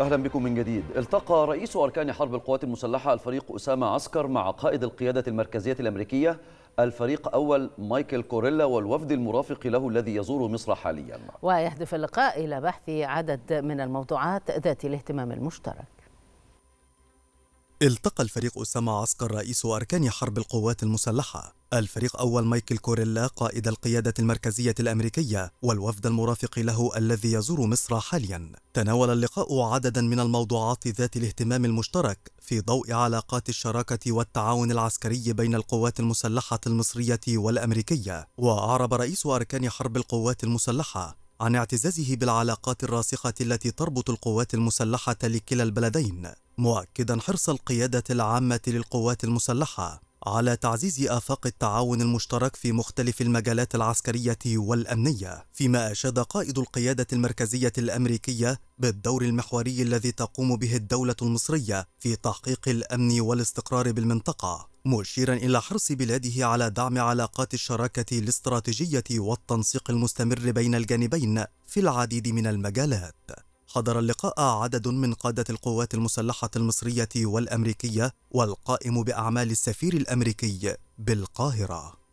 أهلا بكم من جديد التقى رئيس أركان حرب القوات المسلحة الفريق أسامة عسكر مع قائد القيادة المركزية الأمريكية الفريق أول مايكل كوريلا والوفد المرافق له الذي يزور مصر حاليا ويهدف اللقاء إلى بحث عدد من الموضوعات ذات الاهتمام المشترك التقى الفريق أسامة عسكر رئيس أركان حرب القوات المسلحة الفريق أول مايكل كوريلا قائد القيادة المركزية الأمريكية والوفد المرافق له الذي يزور مصر حاليا تناول اللقاء عددا من الموضوعات ذات الاهتمام المشترك في ضوء علاقات الشراكة والتعاون العسكري بين القوات المسلحة المصرية والأمريكية وأعرب رئيس أركان حرب القوات المسلحة عن اعتزازه بالعلاقات الراسخة التي تربط القوات المسلحة لكلا البلدين مؤكدا حرص القيادة العامة للقوات المسلحة على تعزيز آفاق التعاون المشترك في مختلف المجالات العسكرية والأمنية فيما أشاد قائد القيادة المركزية الأمريكية بالدور المحوري الذي تقوم به الدولة المصرية في تحقيق الأمن والاستقرار بالمنطقة مشيرا إلى حرص بلاده على دعم علاقات الشراكة الاستراتيجية والتنسيق المستمر بين الجانبين في العديد من المجالات حضر اللقاء عدد من قادة القوات المسلحة المصرية والأمريكية والقائم بأعمال السفير الأمريكي بالقاهرة